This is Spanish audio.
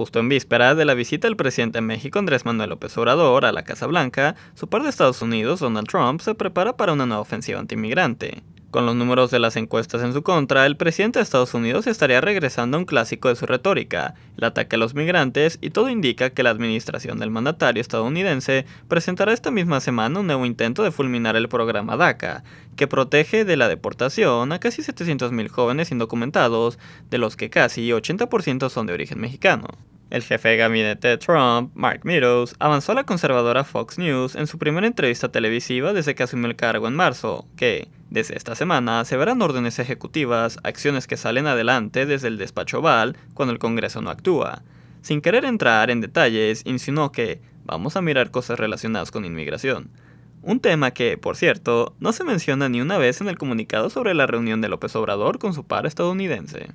Justo en víspera de la visita del presidente de México Andrés Manuel López Obrador a la Casa Blanca, su par de Estados Unidos, Donald Trump, se prepara para una nueva ofensiva antimigrante. Con los números de las encuestas en su contra, el presidente de Estados Unidos estaría regresando a un clásico de su retórica, el ataque a los migrantes, y todo indica que la administración del mandatario estadounidense presentará esta misma semana un nuevo intento de fulminar el programa DACA, que protege de la deportación a casi 700.000 jóvenes indocumentados, de los que casi 80% son de origen mexicano. El jefe de gabinete de Trump, Mark Meadows, avanzó a la conservadora Fox News en su primera entrevista televisiva desde que asumió el cargo en marzo, que, desde esta semana, se verán órdenes ejecutivas, acciones que salen adelante desde el despacho Oval cuando el Congreso no actúa. Sin querer entrar en detalles, insinuó que vamos a mirar cosas relacionadas con inmigración. Un tema que, por cierto, no se menciona ni una vez en el comunicado sobre la reunión de López Obrador con su par estadounidense.